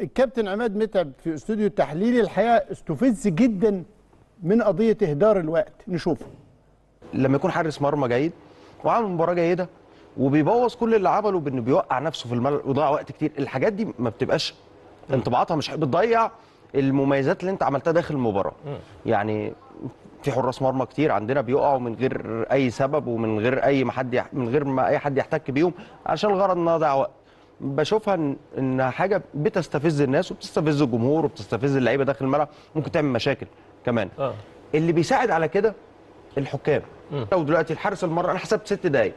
الكابتن عماد متعب في استوديو التحليل الحقيقه استفز جدا من قضيه اهدار الوقت نشوفه لما يكون حارس مرمى جيد وعامل مباراه جيده وبيبوظ كل اللي عمله بانه بيوقع نفسه في الملعب ويضيع وقت كتير الحاجات دي ما بتبقاش انطباعاتها مش بتضيع المميزات اللي انت عملتها داخل المباراه يعني في حراس مرمى كتير عندنا بيقعوا من غير اي سبب ومن غير اي ما حد من غير ما اي حد يحتك بيهم عشان الغرض ان اضيع وقت بشوفها ان حاجه بتستفز الناس وبتستفز الجمهور وبتستفز اللعيبه داخل الملعب ممكن تعمل مشاكل كمان آه. اللي بيساعد على كده الحكام لو دلوقتي الحارس المرمى انا حسبت ست دقايق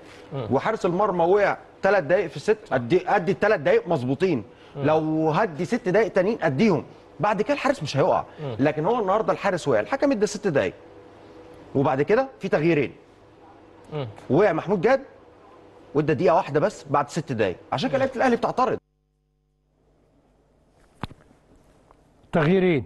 وحارس المرمى وقع ثلاث دقايق في الست ادي ادي الثلاث دقايق مظبوطين لو هدي ست دقايق تانيين اديهم بعد كده الحارس مش هيقع لكن هو النهارده الحارس وقع الحكم ادى ست دقايق وبعد كده في تغييرين وقع محمود جاد وده دقيقه واحده بس بعد ست دقايق عشان كده لعيبه الاهلي بتعترض تغييرين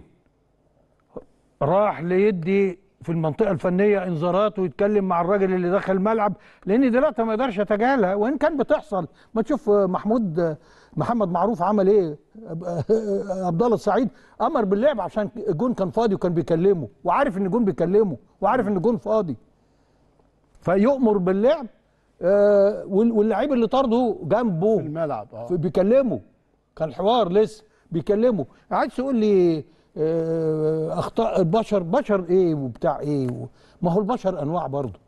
راح ليدي في المنطقه الفنيه انذارات ويتكلم مع الراجل اللي دخل الملعب لان دلوقتي ما يقدرش يتجاهلها وان كان بتحصل ما تشوف محمود محمد معروف عمل ايه عبد الله السعيد امر باللعب عشان الجون كان فاضي وكان بيكلمه وعارف ان الجون بيكلمه وعارف ان الجون فاضي فيؤمر باللعب آه، واللعيب اللي طارده جنبه في الملعب اه بيكلمه كان حوار لسه بيكلمه عايز تقول لي آه، اخطاء البشر بشر ايه وبتاع ايه و... ما هو البشر انواع برضه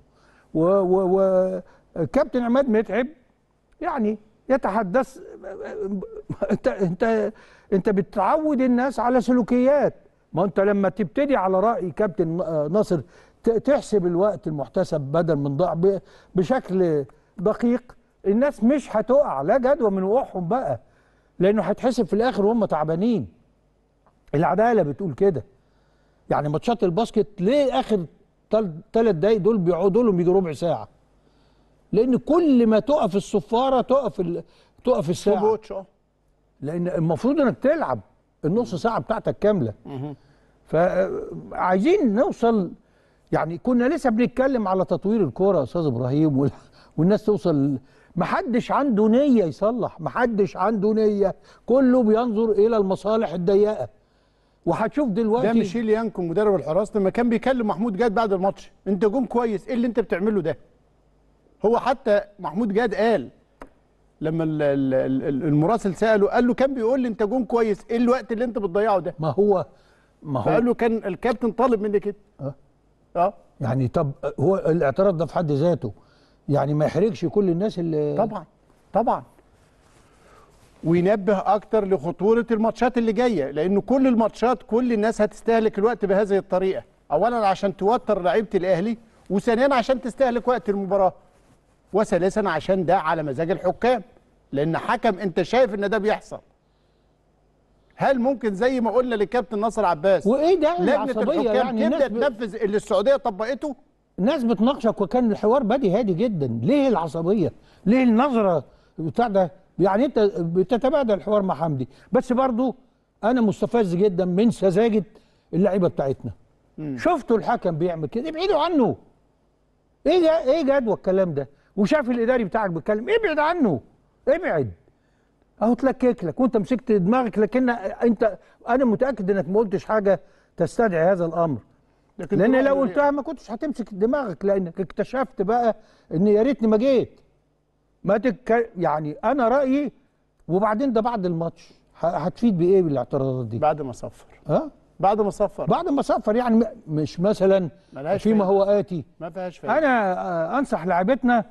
وكابتن و... و... عماد متعب يعني يتحدث انت انت انت بتعود الناس على سلوكيات ما انت لما تبتدي على راي كابتن آه، ناصر تحسب الوقت المحتسب بدل من ضاع بشكل دقيق الناس مش هتقع لا جدوى من وقوعهم بقى لانه هتحسب في الاخر وهم تعبانين العداله بتقول كده يعني ماتشات الباسكت ليه اخر ثلاث دقايق دول بيقعدوا لهم يجي ربع ساعه لان كل ما تقف الصفاره تقف ال... تقف الساعه آه. لان المفروض انك تلعب النص ساعه بتاعتك كامله فعايزين نوصل يعني كنا لسه بنتكلم على تطوير الكوره يا استاذ ابراهيم وال... والناس توصل محدش عنده نيه يصلح محدش عنده نيه كله بينظر الى المصالح الضيقه وهتشوف دلوقتي ده ميشيل يانكو مدرب الحراس لما كان بيكلم محمود جاد بعد الماتش انت جون كويس ايه اللي انت بتعمله ده هو حتى محمود جاد قال لما المراسل ساله قال له كان بيقول لي انت جون كويس ايه الوقت اللي انت بتضيعه ده ما هو ما هو قال له كان الكابتن طالب مني كده أه؟ اه يعني طب هو الاعتراض ده في حد ذاته يعني ما يحرجش كل الناس اللي طبعا طبعا وينبه اكتر لخطوره الماتشات اللي جايه لان كل الماتشات كل الناس هتستهلك الوقت بهذه الطريقه اولا عشان توتر لعيبه الاهلي وثانيا عشان تستهلك وقت المباراه وثالثا عشان ده على مزاج الحكام لان حكم انت شايف ان ده بيحصل هل ممكن زي ما قلنا للكابتن ناصر عباس وايه ده لجنه الحكام يعني تبدا تنفذ اللي السعوديه طبقته ناس بتناقشك وكان الحوار بادي هادي جدا ليه العصبيه ليه النظره بتاع ده يعني انت بتتبادل الحوار مع حمدي بس برضو انا مستفز جدا من سذاجه اللعيبه بتاعتنا مم. شفتوا الحكم بيعمل كده ابعدوا عنه ايه ايه جدوى الكلام ده وشاف الاداري بتاعك بيتكلم ابعد عنه ابعد اهو تلكك لك وانت مسكت دماغك لكن انت انا متاكد انك ما قلتش حاجه تستدعي هذا الامر لكن لان لو يعني قلتها ما كنتش هتمسك دماغك لانك اكتشفت بقى ان يا ريتني ما جيت ما تك يعني انا رايي وبعدين ده بعد الماتش هتفيد بايه بالاعتراضات دي بعد ما صفر ها بعد ما صفر بعد ما صفر يعني مش مثلا فيما هو اتي ما فيهاش فايده انا آه، انصح لاعيبتنا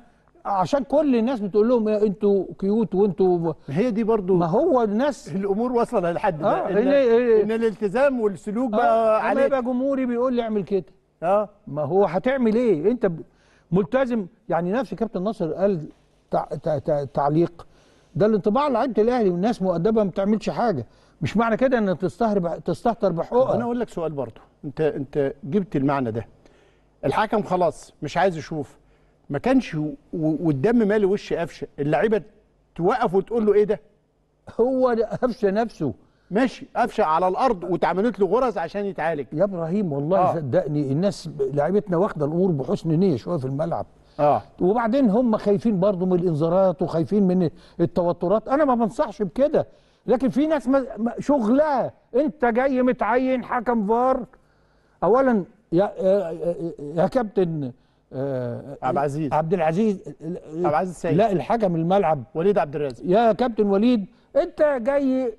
عشان كل الناس بتقول لهم إيه، انتوا كيوت وانتوا هي دي برضو ما هو الناس الامور وصل لحد ده آه إن, إن, إيه ان الالتزام والسلوك آه بقى عليه بقى جمهوري بيقول لي اعمل كده اه ما هو هتعمل ايه انت ملتزم يعني نفس كابتن ناصر قال تع... تع... تع... تعليق ده الانطباع لعيبه الاهلي والناس مؤدبه ما بتعملش حاجه مش معنى كده ان تستهرب تستهتر بحقوق انا اقول لك سؤال برضو انت انت جبت المعنى ده الحكم خلاص مش عايز يشوف ما كانش والدم مالي وش قفشه اللعيبه توقف وتقول له ايه ده هو قفشه نفسه ماشي قفشه على الارض واتعملت له غرز عشان يتعالج يا ابراهيم والله آه. صدقني الناس لعيبتنا واخده الامور بحسن نيه شويه في الملعب اه وبعدين هم خايفين برضه من الانذارات وخايفين من التوترات انا ما بنصحش بكده لكن في ناس شغلها انت جاي متعين حكم فار اولا يا, يا كابتن آه عبد العزيز عبد العزيز عبد العزيز السيد لا الحكم الملعب وليد عبد الرازق يا كابتن وليد انت جاي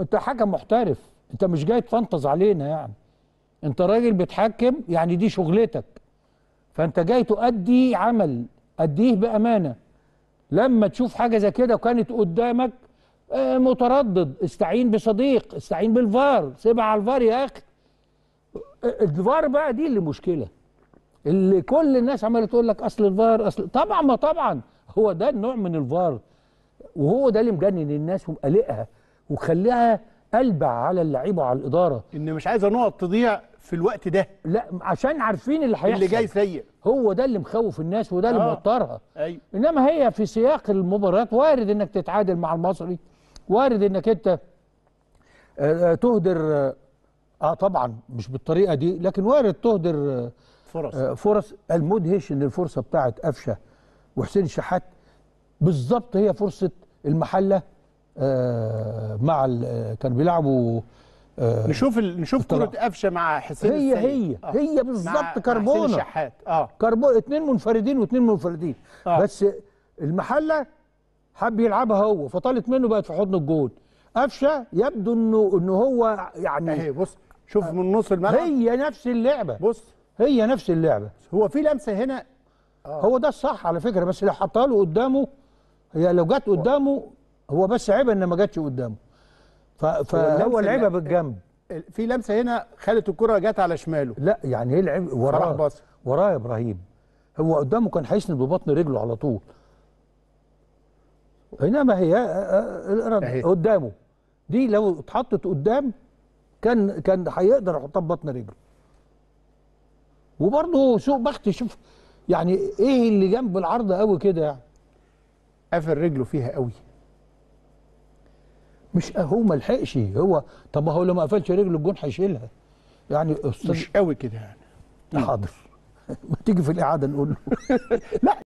انت حكم محترف انت مش جاي تفنطز علينا يعني انت راجل بتحكم يعني دي شغلتك فانت جاي تؤدي عمل اديه بامانه لما تشوف حاجه زي كده وكانت قدامك آه، متردد استعين بصديق استعين بالفار سيبها على الفار يا اخي آه، الفار بقى دي اللي مشكله اللي كل الناس عماله تقول لك اصل الفار اصل طبعا ما طبعا هو ده النوع من الفار وهو ده اللي مجنن الناس ومقلقها وخليها قلبع على اللعيبه وعلى الاداره ان مش عايزه نقط تضيع في الوقت ده لا عشان عارفين اللي هيحصل اللي جاي سيء هو ده اللي مخوف الناس وده اللي آه. موترها أيوه. انما هي في سياق المباريات وارد انك تتعادل مع المصري وارد انك انت آه، آه، تهدر اه طبعا مش بالطريقه دي لكن وارد تهدر فرص آه، فرص المدهش ان الفرصه بتاعه قفشه وحسين الشحات بالظبط هي فرصه المحله آه، مع آه، كانوا بيلعبوا آه نشوف ال... نشوف كرة قفشة مع حسين هي السيد. هي آه. هي بالظبط كربونة حسين شحات اه كربونة اثنين منفردين واثنين منفردين آه. بس المحلة حب يلعبها هو فطالت منه بقت في حضن الجول قفشة يبدو انه انه هو يعني اهي بص شوف آه. من نص الملعب هي نفس اللعبة بص هي نفس اللعبه هو في لمسه هنا آه. هو ده الصح على فكره بس لو حطها له قدامه هي لو جت قدامه هو بس عيب ان ما جتش قدامه فهو لعبها بالجنب في لمسه هنا خلت الكره جت على شماله لا يعني ايه لعب وراه وراه يا ابراهيم هو قدامه كان هيسند ببطن رجله على طول انما هي آه، آه، الاراده قدامه دي لو اتحطت قدام كان كان هيقدر يحطها ببطن رجله وبرضه سوء بخت شوف يعني ايه اللي جنب العرض قوي كده يعني قافل رجله فيها قوي مش هو ما لحقش هو طب ما هو لو ما قفلش رجله الجون هيشيلها يعني مش قوي كده يعني حاضر ما تيجي في الاعاده نقول له لا